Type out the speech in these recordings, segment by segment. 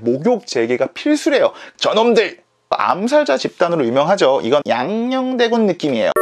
목욕 재개가 필수래요. 저놈들! 암살자 집단으로 유명하죠. 이건 양녕대군 느낌이에요.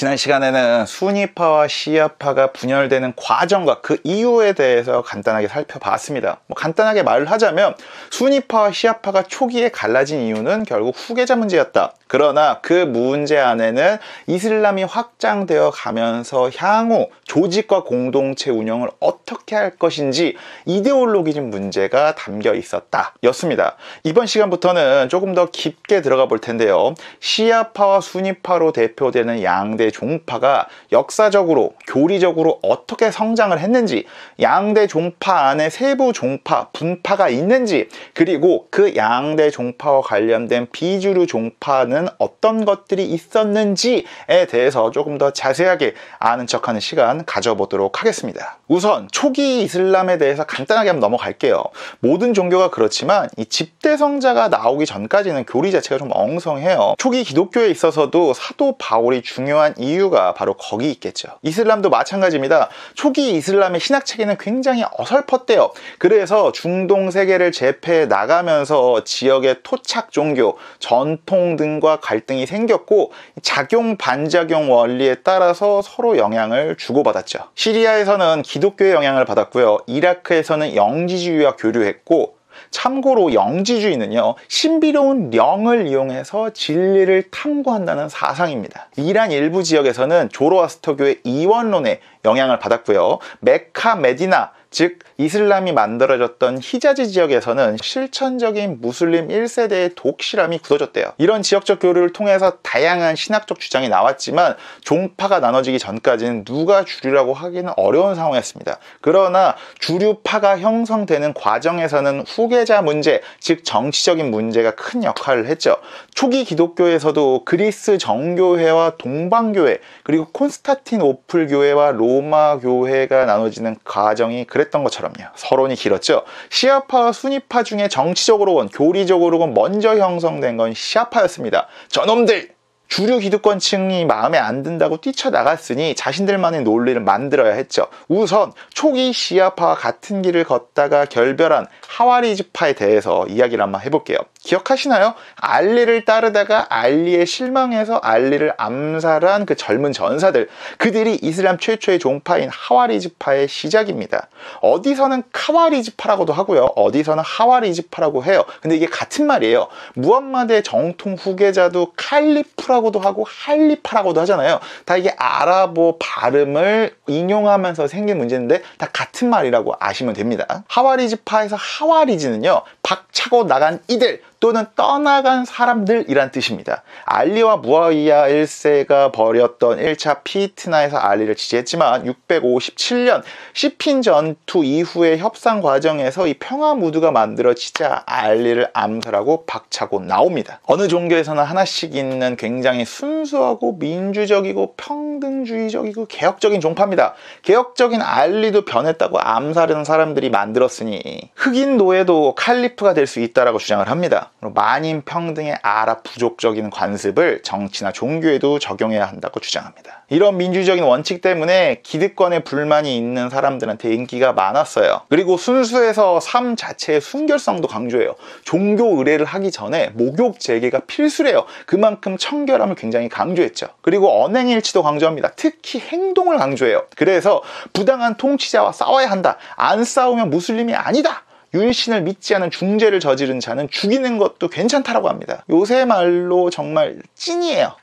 지난 시간에는 순위파와 시아파가 분열되는 과정과 그 이유에 대해서 간단하게 살펴봤습니다. 뭐 간단하게 말을 하자면 순위파와 시아파가 초기에 갈라진 이유는 결국 후계자 문제였다. 그러나 그 문제 안에는 이슬람이 확장되어 가면서 향후 조직과 공동체 운영을 어떻게 할 것인지 이데올로기적 문제가 담겨 있었다 였습니다 이번 시간부터는 조금 더 깊게 들어가 볼 텐데요 시아파와 순위파로 대표되는 양대 종파가 역사적으로 교리적으로 어떻게 성장을 했는지 양대 종파 안에 세부 종파 분파가 있는지 그리고 그 양대 종파와 관련된 비주류 종파는 어떤 것들이 있었는지에 대해서 조금 더 자세하게 아는 척하는 시간 가져보도록 하겠습니다. 우선 초기 이슬람에 대해서 간단하게 한번 넘어갈게요. 모든 종교가 그렇지만 이 집대 성자가 나오기 전까지는 교리 자체가 좀 엉성해요. 초기 기독교에 있어서도 사도 바울이 중요한 이유가 바로 거기 있겠죠. 이슬람도 마찬가지입니다. 초기 이슬람의 신학 체계는 굉장히 어설펐대요. 그래서 중동 세계를 제패해 나가면서 지역의 토착 종교, 전통 등과 갈등이 생겼고 작용 반작용 원리에 따라서 서로 영향을 주고받았죠. 시리아에서는 기독교의 영향을 받았고요. 이라크에서는 영지주의와 교류했고 참고로 영지주의는요 신비로운 령을 이용해서 진리를 탐구한다는 사상입니다. 이란 일부 지역에서는 조로아스터교의 이원론에 영향을 받았고요. 메카, 메디나, 즉 이슬람이 만들어졌던 히자지 지역에서는 실천적인 무슬림 1세대의 독실함이 굳어졌대요. 이런 지역적 교류를 통해서 다양한 신학적 주장이 나왔지만 종파가 나눠지기 전까지는 누가 주류라고 하기는 어려운 상황이었습니다. 그러나 주류파가 형성되는 과정에서는 후계자 문제, 즉 정치적인 문제가 큰 역할을 했죠. 초기 기독교에서도 그리스 정교회와 동방교회, 그리고 콘스타틴오플 교회와 로마 교회가 나눠지는 과정이 그 그랬던 것처럼요. 서론이 길었죠. 시아파와 순위파 중에 정치적으로건 교리적으로건 먼저 형성된 건 시아파였습니다. 저놈들! 주류 기득권층이 마음에 안 든다고 뛰쳐나갔으니 자신들만의 논리를 만들어야 했죠. 우선 초기 시아파와 같은 길을 걷다가 결별한 하와리지파에 대해서 이야기를 한번 해볼게요. 기억하시나요? 알리를 따르다가 알리에 실망해서 알리를 암살한 그 젊은 전사들 그들이 이슬람 최초의 종파인 하와리지파의 시작입니다. 어디서는 카와리지파라고도 하고요. 어디서는 하와리지파라고 해요. 근데 이게 같은 말이에요. 무함마드의 정통 후계자도 칼리프라 헬파라고도 하고 할리파라고도 하잖아요. 다 이게 아랍어 발음을 인용하면서 생긴 문제인데 다 같은 말이라고 아시면 됩니다. 하와리지파에서 하와리지는요. 박차고 나간 이들 또는 떠나간 사람들이란 뜻입니다. 알리와 무아이아 1세가 벌였던 1차 피트나에서 알리를 지지했지만 657년 시핀 전투 이후의 협상 과정에서 이 평화 무드가 만들어지자 알리를 암살하고 박차고 나옵니다. 어느 종교에서는 하나씩 있는 굉장히 순수하고 민주적이고 평등주의적이고 개혁적인 종파입니다. 개혁적인 알리도 변했다고 암살하는 사람들이 만들었으니 흑인 노예도 칼리 테프가될수 있다라고 주장을 합니다. 만인 평등의 아랍 부족적인 관습을 정치나 종교에도 적용해야 한다고 주장합니다. 이런 민주적인 원칙 때문에 기득권에 불만이 있는 사람들한테 인기가 많았어요. 그리고 순수에서 삶 자체의 순결성도 강조해요. 종교 의뢰를 하기 전에 목욕 재개가 필수래요. 그만큼 청결함을 굉장히 강조했죠. 그리고 언행일치도 강조합니다. 특히 행동을 강조해요. 그래서 부당한 통치자와 싸워야 한다. 안 싸우면 무슬림이 아니다. 유신을 믿지 않은 중재를 저지른 자는 죽이는 것도 괜찮다라고 합니다. 요새 말로 정말 찐이에요.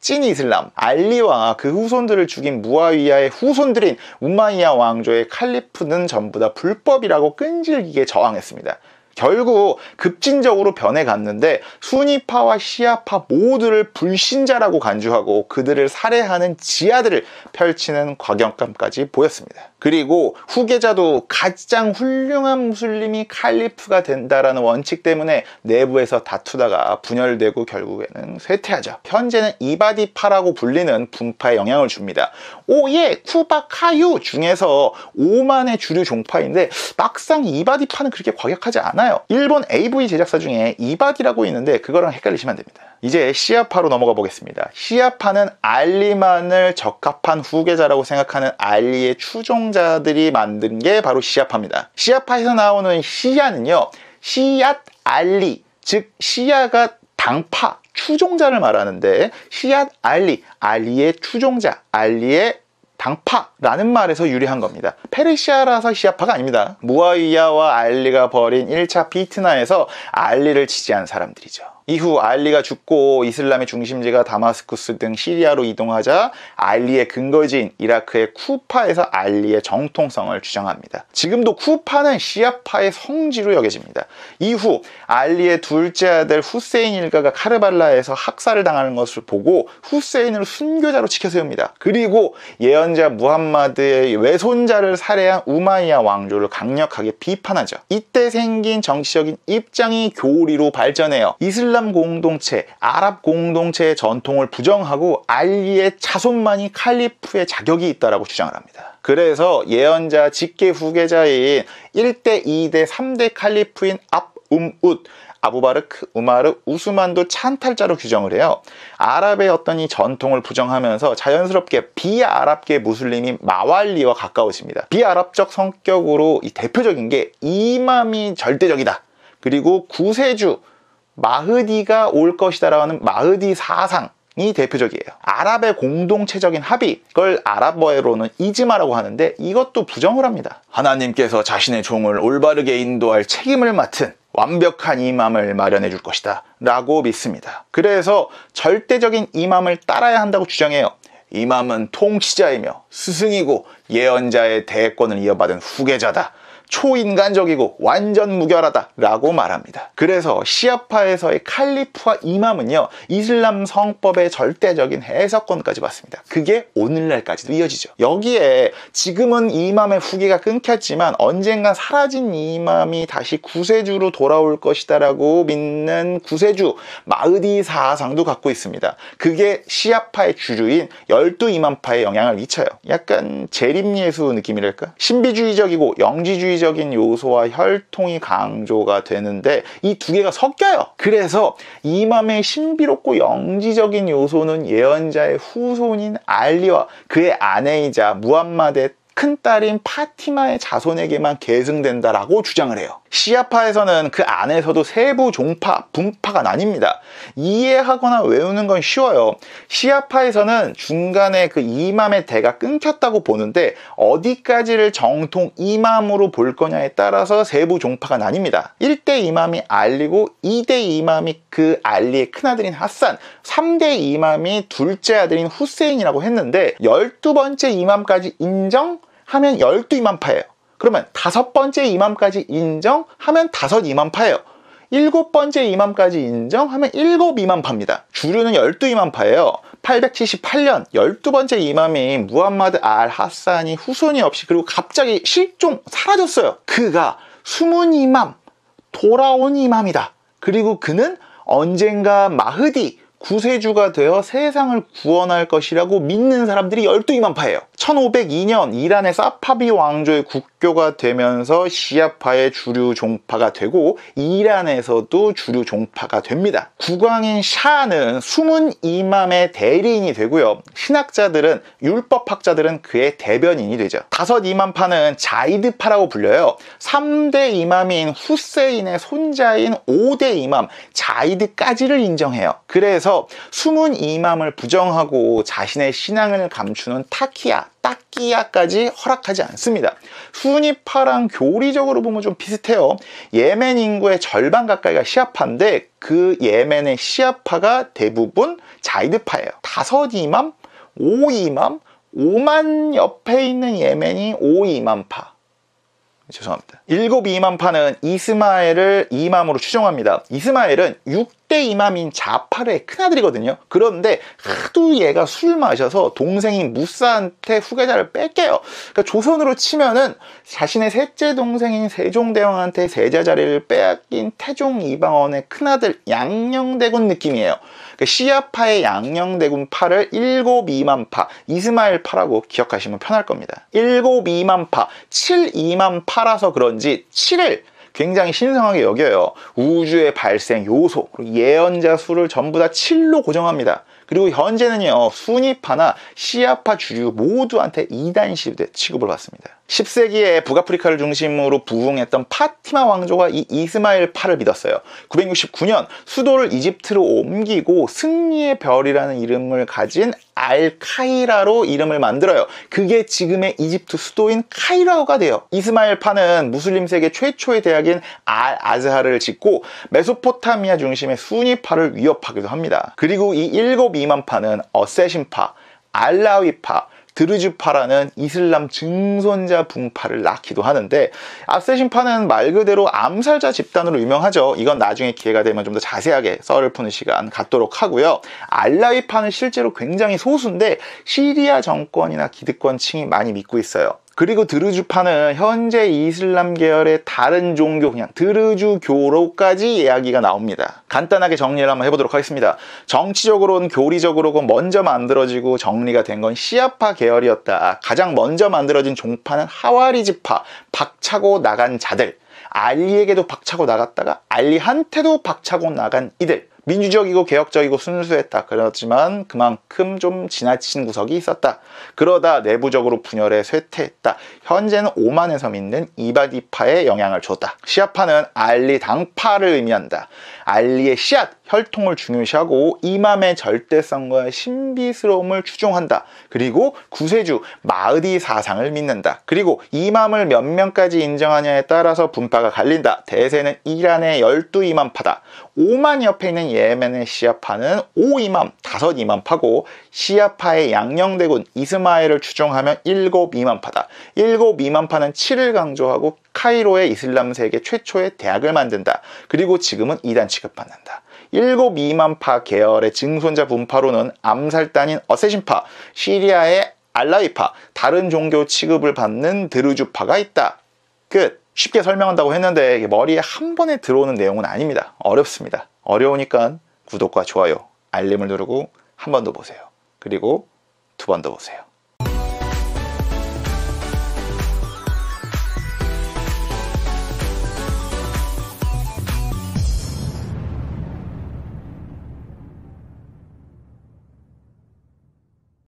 찐 이슬람 알리와 그 후손들을 죽인 무아위야의 후손들인 우마이야 왕조의 칼리프는 전부 다 불법이라고 끈질기게 저항했습니다. 결국 급진적으로 변해갔는데 순위파와 시아파 모두를 불신자라고 간주하고 그들을 살해하는 지하들을 펼치는 과격감까지 보였습니다. 그리고 후계자도 가장 훌륭한 무슬림이 칼리프가 된다라는 원칙 때문에 내부에서 다투다가 분열되고 결국에는 쇠퇴하죠. 현재는 이바디파라고 불리는 분파에 영향을 줍니다. 오예 쿠바카유 중에서 오만의 주류 종파인데 막상 이바디파는 그렇게 과격하지 않아 많아요 일본 AV 제작사 중에 이박이라고 있는데 그거랑 헷갈리시면 안 됩니다 이제 시아파로 넘어가 보겠습니다 시아파는 알리만을 적합한 후계자라고 생각하는 알리의 추종자들이 만든 게 바로 시아파입니다 시아파에서 나오는 시아는요 시앗 알리 즉시아가 당파 추종자를 말하는데 시앗 알리 알리의 추종자 알리의 당파라는 말에서 유래한 겁니다. 페르시아라서 시아파가 아닙니다. 무아위야와 알리가 벌인 1차 피트나에서 알리를 지지한 사람들이죠. 이후 알리가 죽고 이슬람의 중심지가 다마스쿠스 등 시리아로 이동하자 알리의 근거지인 이라크의 쿠파에서 알리의 정통성을 주장합니다. 지금도 쿠파는 시아파의 성지로 여겨집니다. 이후 알리의 둘째 아들 후세인 일가가 카르발라에서 학살을 당하는 것을 보고 후세인을 순교자로 치켜세웁니다. 그리고 예언자 무함마드의 외손자를 살해한 우마이야 왕조를 강력하게 비판하죠. 이때 생긴 정치적인 입장이 교리로 발전해요. 이슬 이슬람 공동체, 아랍 공동체의 전통을 부정하고 알리의 자손만이 칼리프의 자격이 있다라고 주장을 합니다. 그래서 예언자 직계 후계자인 1대, 2대, 3대 칼리프인 압, 음, 웃, 아부바르크, 우마르, 우스만도 찬탈자로 규정을 해요. 아랍의 어떤 이 전통을 부정하면서 자연스럽게 비아랍계 무슬림인 마왈리와 가까워집니다. 비아랍적 성격으로 이 대표적인 게 이맘이 절대적이다. 그리고 구세주, 마흐디가 올 것이다라는 고하 마흐디 사상 이 대표적이에요. 아랍의 공동체적인 합의, 그걸 아랍어로는 이지마라고 하는데 이것도 부정을 합니다. 하나님께서 자신의 종을 올바르게 인도할 책임을 맡은 완벽한 이맘을 마련해 줄 것이다 라고 믿습니다. 그래서 절대적인 이맘을 따라야 한다고 주장해요. 이맘은 통치자이며 스승이고 예언자의 대권을 이어받은 후계자다 초인간적이고 완전 무결하다라고 말합니다. 그래서 시아파에서의 칼리프와 이맘은요 이슬람 성법의 절대적인 해석권까지 받습니다. 그게 오늘날까지도 이어지죠. 여기에 지금은 이맘의 후기가 끊겼지만 언젠가 사라진 이맘이 다시 구세주로 돌아올 것이다라고 믿는 구세주 마흐디 사상도 갖고 있습니다. 그게 시아파의 주류인 열두 이맘파에 영향을 미쳐요. 약간 재림예수 느낌이랄까? 신비주의적이고 영지주의적 심리적인 요소와 혈통이 강조가 되는데 이 두 개가 섞여요. 그래서 이맘의 신비롭고 영지적인 요소는 예언자의 후손인 알리와 그의 아내이자 무함마드의 큰딸인 파티마의 자손에게만 계승된다라고 주장을 해요. 시아파에서는 그 안에서도 세부 종파, 분파가 나뉩니다. 이해하거나 외우는 건 쉬워요. 시아파에서는 중간에 그 이맘의 대가 끊겼다고 보는데 어디까지를 정통 이맘으로 볼 거냐에 따라서 세부 종파가 나뉩니다. 1대 이맘이 알리고 2대 이맘이 그 알리의 큰아들인 핫산 3대 이맘이 둘째 아들인 후세인이라고 했는데 12번째 이맘까지 인정하면 12이맘파예요. 그러면 다섯 번째 이맘까지 인정하면 다섯 이맘파예요. 일곱 번째 이맘까지 인정하면 일곱 이맘파입니다. 주류는 열두 이맘파예요. 878년 열두 번째 이맘인 무함마드 알 하산이 후손이 없이 그리고 갑자기 실종 사라졌어요. 그가 숨은 이맘, 돌아온 이맘이다. 그리고 그는 언젠가 마흐디 구세주가 되어 세상을 구원할 것이라고 믿는 사람들이 12이만 파예요. 1502년 이란의 사파비 왕조의 국교가 되면서 시아파의 주류 종파가 되고 이란에서도 주류 종파가 됩니다. 국왕인 샤는 숨은 이맘의 대리인이 되고요. 신학자들은 율법학자들은 그의 대변인이 되죠. 다섯 이맘파는 자이드파라고 불려요. 3대 이맘인 후세인의 손자인 5대 이맘 자이드까지를 인정해요. 그래서 그래서 숨은 이맘을 부정하고 자신의 신앙을 감추는 타키아딱키아까지 허락하지 않습니다. 순위파랑 교리적으로 보면 좀 비슷해요. 예멘 인구의 절반 가까이가 시아파인데 그 예멘의 시아파가 대부분 자이드파예요. 다섯 이맘, 오 이맘, 오만 옆에 있는 예멘이 오 이맘파. 죄송합니다. 일곱 이맘파는 이스마엘을 이맘으로 추정합니다. 이스마엘은 육 10대 이맘인 자팔의 큰아들이거든요. 그런데 하도 얘가 술 마셔서 동생인 무사한테 후계자를 뺄게요. 그러니까 조선으로 치면은 자신의 셋째 동생인 세종대왕한테 세자 자리를 빼앗긴 태종 이방원의 큰아들 양녕대군 느낌이에요. 그니까 시아파의 양녕대군 파를 일곱이만파 이스마일 파라고 기억하시면 편할 겁니다. 일곱이만파칠이만파라서 그런지 칠을 굉장히 신성하게 여겨요. 우주의 발생 요소, 예언자 수를 전부 다 7로 고정합니다. 그리고 현재는요, 순위파나 시아파 주류 모두한테 이단 시대 취급을 받습니다. 10세기에 북아프리카를 중심으로 부흥했던 파티마 왕조가 이 이스마일 파를 믿었어요. 969년 수도를 이집트로 옮기고 승리의 별이라는 이름을 가진 알카이라로 이름을 만들어요. 그게 지금의 이집트 수도인 카이로가 라 돼요. 이스마일 파는 무슬림 세계 최초의 대학인 알 아즈하를 짓고 메소포타미아 중심의 순위파를 위협하기도 합니다. 그리고 이 일곱 이만파는 어세신파, 알라위파, 드르주파라는 이슬람 증손자 붕파를 낳기도 하는데 압세심파는말 그대로 암살자 집단으로 유명하죠. 이건 나중에 기회가 되면 좀 더 자세하게 썰을 푸는 시간 갖도록 하고요. 알라이파는 실제로 굉장히 소수인데 시리아 정권이나 기득권층이 많이 믿고 있어요. 그리고 드르주파는 현재 이슬람 계열의 다른 종교 그냥 드르주교로까지 이야기가 나옵니다. 간단하게 정리를 한번 해보도록 하겠습니다. 정치적으로는 교리적으로는 먼저 만들어지고 정리가 된 건 시아파 계열이었다. 가장 먼저 만들어진 종파는 하와리지파, 박차고 나간 자들. 알리에게도 박차고 나갔다가 알리한테도 박차고 나간 이들. 민주적이고 개혁적이고 순수했다. 그렇지만 그만큼 좀 지나친 구석이 있었다. 그러다 내부적으로 분열해 쇠퇴했다. 현재는 오만에서 믿는 이바디파에 영향을 줬다. 시아파는 알리 당파를 의미한다. 알리의 씨앗, 혈통을 중요시하고 이맘의 절대성과 신비스러움을 추종한다. 그리고 구세주, 마으디 사상을 믿는다. 그리고 이맘을 몇 명까지 인정하냐에 따라서 분파가 갈린다. 대세는 이란의 열두 이맘파다. 오만 옆에 있는 예멘의 시아파는 오이맘 다섯 이맘파고 시아파의 양녕대군 이스마엘을 추종하면 일곱 이맘파다. 일곱 이맘파는 칠을 강조하고 카이로의 이슬람 세계 최초의 대학을 만든다. 그리고 지금은 이단 취급받는다. 일곱 이맘파 계열의 증손자 분파로는 암살단인 어세신파, 시리아의 알라이파, 다른 종교 취급을 받는 드루주파가 있다. 끝. 쉽게 설명한다고 했는데 머리에 한 번에 들어오는 내용은 아닙니다. 어렵습니다. 어려우니까 구독과 좋아요, 알림을 누르고 한 번 더 보세요. 그리고 두 번 더 보세요.